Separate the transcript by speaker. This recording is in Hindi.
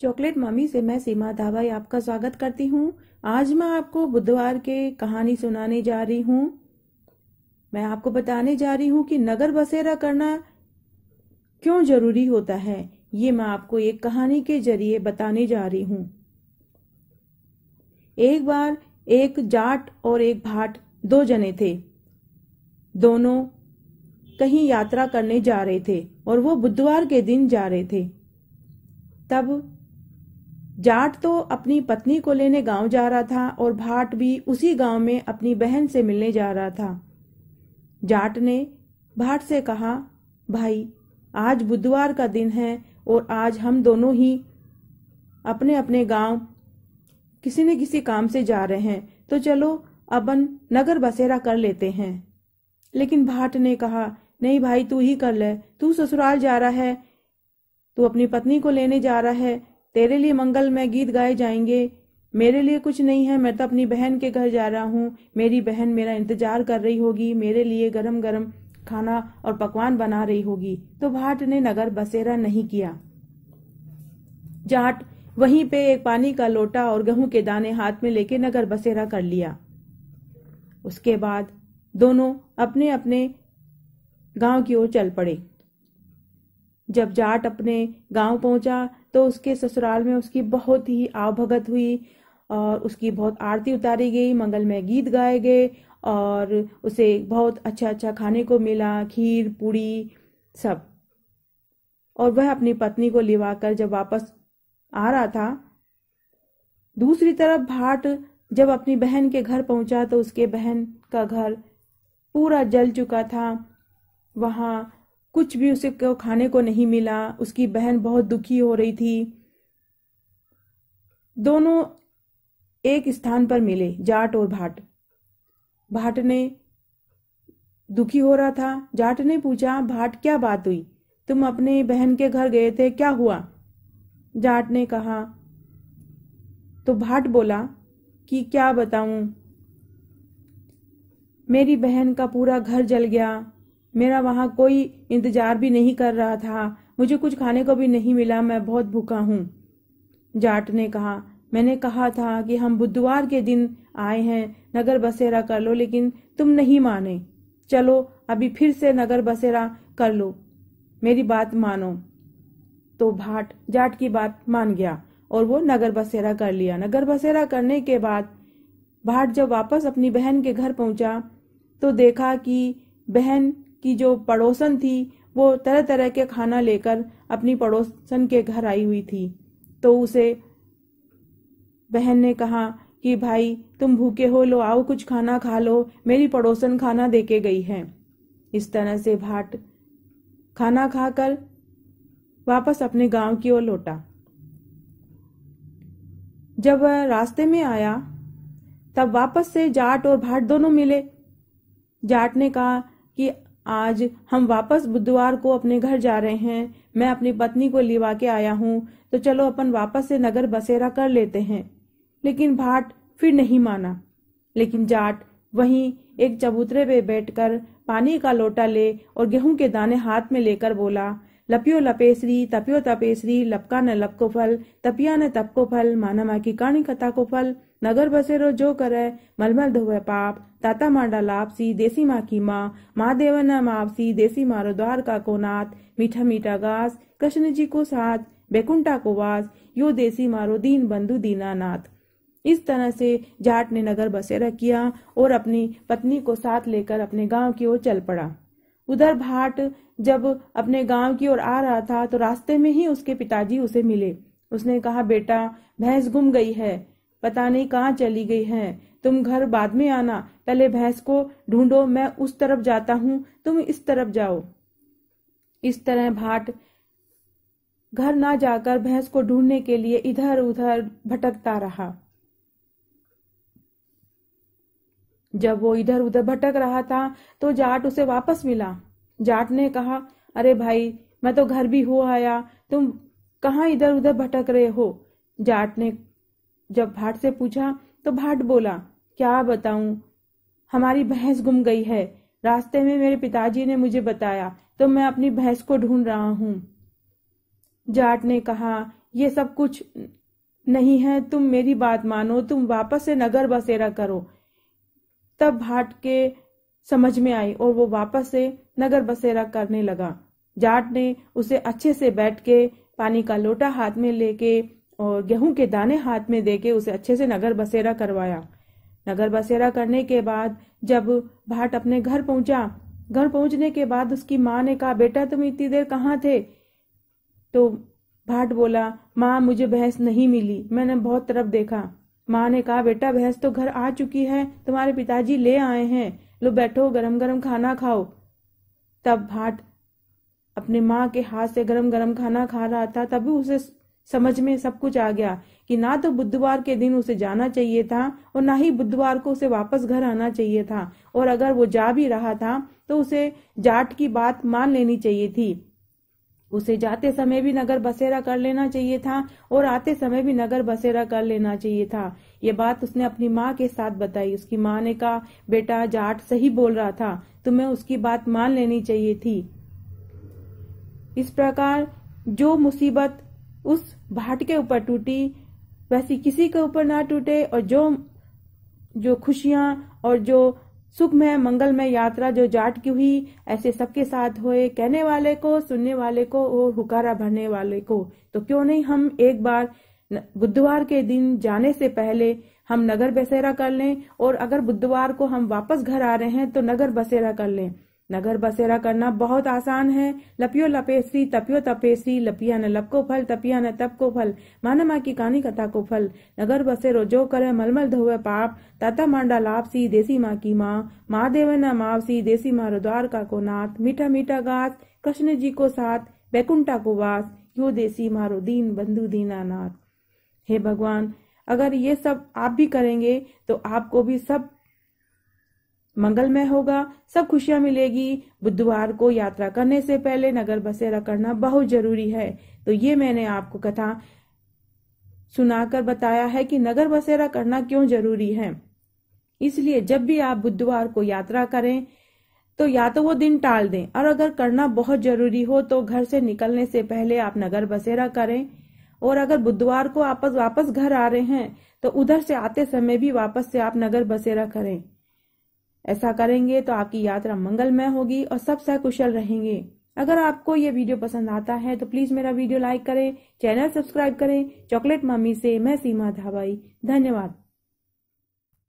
Speaker 1: चॉकलेट मामी से मैं सीमा धाबाई आपका स्वागत करती हूँ आज मैं आपको बुधवार के कहानी सुनाने जा रही हूँ मैं आपको बताने जा रही हूँ कि नगर बसेरा करना क्यों जरूरी होता है ये मैं आपको एक कहानी के जरिए बताने जा रही हूँ एक बार एक जाट और एक भाट दो जने थे दोनों कहीं यात्रा करने जा रहे थे और वो बुधवार के दिन जा रहे थे तब जाट तो अपनी पत्नी को लेने गांव जा रहा था और भाट भी उसी गांव में अपनी बहन से मिलने जा रहा था जाट ने भाट से कहा भाई आज बुधवार का दिन है और आज हम दोनों ही अपने अपने गांव किसी न किसी काम से जा रहे हैं तो चलो अपन नगर बसेरा कर लेते हैं लेकिन भाट ने कहा नहीं भाई तू ही कर ले तू ससुराल जा रहा है तू अपनी पत्नी को लेने जा रहा है तेरे लिए मंगल में गीत गाए जाएंगे मेरे लिए कुछ नहीं है मैं तो अपनी बहन के घर जा रहा हूँ मेरी बहन मेरा इंतजार कर रही होगी मेरे लिए गरम गरम खाना और पकवान बना रही होगी तो भाट ने नगर बसेरा नहीं किया जाट वहीं पे एक पानी का लोटा और गेहूं के दाने हाथ में लेके नगर बसेरा कर लिया उसके बाद दोनों अपने अपने गांव की ओर चल पड़े जब जाट अपने गांव पहुंचा तो उसके ससुराल में उसकी बहुत ही आवभगत हुई और उसकी बहुत आरती उतारी गई मंगलमय गीत गाए गए और उसे बहुत अच्छा अच्छा खाने को मिला खीर पूड़ी सब और वह अपनी पत्नी को लिवाकर जब वापस आ रहा था दूसरी तरफ भाट जब अपनी बहन के घर पहुंचा तो उसके बहन का घर पूरा जल चुका था वहां कुछ भी उसे को खाने को नहीं मिला उसकी बहन बहुत दुखी हो रही थी दोनों एक स्थान पर मिले जाट और भाट भाट ने दुखी हो रहा था जाट ने पूछा भाट क्या बात हुई तुम अपने बहन के घर गए थे क्या हुआ जाट ने कहा तो भाट बोला कि क्या बताऊं मेरी बहन का पूरा घर जल गया मेरा वहाँ कोई इंतजार भी नहीं कर रहा था मुझे कुछ खाने को भी नहीं मिला मैं बहुत भूखा हूँ जाट ने कहा मैंने कहा था कि हम बुधवार के दिन आए हैं नगर बसेरा कर लो लेकिन तुम नहीं माने चलो अभी फिर से नगर बसेरा कर लो मेरी बात मानो तो भाट जाट की बात मान गया और वो नगर बसेरा कर लिया नगर बसेरा करने के बाद भाट जब वापस अपनी बहन के घर पहुंचा तो देखा कि बहन की जो पड़ोसन थी वो तरह तरह के खाना लेकर अपनी पड़ोसन के घर आई हुई थी तो उसे बहन ने कहा कि भाई तुम भूखे हो लो आओ कुछ खाना खा लो मेरी पड़ोसन खाना देके गई है इस तरह से भाट खाना खाकर वापस अपने गांव की ओर लौटा जब वह रास्ते में आया तब वापस से जाट और भाट दोनों मिले जाट ने कहा कि आज हम वापस बुधवार को अपने घर जा रहे हैं मैं अपनी पत्नी को लिवा के आया हूँ तो चलो अपन वापस से नगर बसेरा कर लेते हैं लेकिन भाट फिर नहीं माना लेकिन जाट वहीं एक चबूतरे पे बैठकर पानी का लोटा ले और गेहूं के दाने हाथ में लेकर बोला लपियो लपेसरी तपियो तपेसरी लपका न लपको फल तपिया न तपको फल माना मा की कर्ण कथा को फल नगर बसेरो जो करे मलमल धोवे पाप ताता मांडा लापसी देसी माँ की माँ माँ देवन मापसी देसी मारो द्वार का को नाथ मीठा मीठा गास कृष्ण जी को साथ बेकुंठा को वास यो देसी मारो दीन बंधु दीना नाथ इस तरह से जाट ने नगर बसेरा किया और अपनी पत्नी को साथ लेकर अपने गांव की ओर चल पड़ा उधर भाट जब अपने गांव की ओर आ रहा था तो रास्ते में ही उसके पिताजी उसे मिले उसने कहा बेटा भैंस गुम गई है पता नहीं कहाँ चली गई है तुम घर बाद में आना पहले भैंस को ढूंढो मैं उस तरफ जाता हूँ तुम इस तरफ जाओ इस तरह भाट घर ना जाकर भैंस को ढूंढने के लिए इधर उधर भटकता रहा जब वो इधर उधर भटक रहा था तो जाट उसे वापस मिला जाट ने कहा अरे भाई मैं तो घर भी हो आया तुम कहा इधर उधर भटक रहे हो जाट ने जब भाट से पूछा तो भाट बोला क्या बताऊं हमारी भैंस गुम गई है रास्ते में मेरे पिताजी ने मुझे बताया तो मैं अपनी भैंस को ढूंढ रहा हूं जाट ने कहा यह सब कुछ नहीं है तुम मेरी बात मानो तुम वापस से नगर बसेरा करो तब भाट के समझ में आई और वो वापस से नगर बसेरा करने लगा जाट ने उसे अच्छे से बैठ के पानी का लोटा हाथ में लेके और गेहूं के दाने हाथ में देके उसे अच्छे से नगर बसेरा करवाया नगर बसेरा करने के बाद जब भाट अपने घर पहुंचा घर पहुंचने के बाद उसकी माँ ने कहा बेटा तुम इतनी देर कहाँ थे तो भाट बोला माँ मुझे भैंस नहीं मिली मैंने बहुत तरफ देखा माँ ने कहा बेटा भैंस तो घर आ चुकी है तुम्हारे पिताजी ले आए हैं लो बैठो गरम गरम खाना खाओ तब भाट अपने माँ के हाथ से गरम गरम खाना खा रहा था तभी उसे समझ में सब कुछ आ गया कि ना तो बुधवार के दिन उसे जाना चाहिए था और ना ही बुधवार को उसे वापस घर आना चाहिए था और अगर वो जा भी रहा था तो उसे जाट की बात मान लेनी चाहिए थी उसे जाते समय भी नगर बसेरा कर लेना चाहिए था और आते समय भी नगर बसेरा कर लेना चाहिए था ये बात उसने अपनी माँ के साथ बताई उसकी माँ ने कहा बेटा जाट सही बोल रहा था तुम्हें उसकी बात मान लेनी चाहिए थी इस प्रकार जो मुसीबत उस भाट के ऊपर टूटी वैसी किसी के ऊपर ना टूटे और जो जो खुशियां और जो सुख में मंगल में यात्रा जो जाट की हुई ऐसे सबके साथ होए कहने वाले को सुनने वाले को और हुकारा भरने वाले को तो क्यों नहीं हम एक बार बुधवार के दिन जाने से पहले हम नगर बसेरा कर लें और अगर बुधवार को हम वापस घर आ रहे हैं तो नगर बसेरा कर लें नगर बसेरा करना बहुत आसान है लपियो लपेसी तपियो तपेसी लपिया न लपको फल तपिया न तप को फल माना माँ की कहानी कथा को फल नगर बसेरो जो करे मलमल धोवे पाप ताता मांडा लापसी देसी माँ की माँ माँ देवे न मावसी देसी माँ रुद्वार का को नाथ मीठा मीठा गास कृष्ण जी को साथ बैकुंठा को वास यो देसी मारो दीन बंधु दीना नाथ हे भगवान अगर ये सब आप भी करेंगे तो आपको भी सब मंगलमय होगा सब खुशियां मिलेगी बुधवार को यात्रा करने से पहले नगर बसेरा करना बहुत जरूरी है तो ये मैंने आपको कथा सुनाकर बताया है कि नगर बसेरा करना क्यों जरूरी है इसलिए जब भी आप बुधवार को यात्रा करें तो या तो वो दिन टाल दें और अगर करना बहुत जरूरी हो तो घर से निकलने से पहले आप नगर बसेरा करें और अगर बुधवार को आपस वापस घर आ रहे हैं तो उधर से आते समय भी वापस से आप नगर बसेरा करें ऐसा करेंगे तो आपकी यात्रा मंगलमय होगी और सब सकुशल रहेंगे अगर आपको ये वीडियो पसंद आता है तो प्लीज मेरा वीडियो लाइक करें चैनल सब्सक्राइब करें चॉकलेट मम्मी से मैं सीमा धाबाई धन्यवाद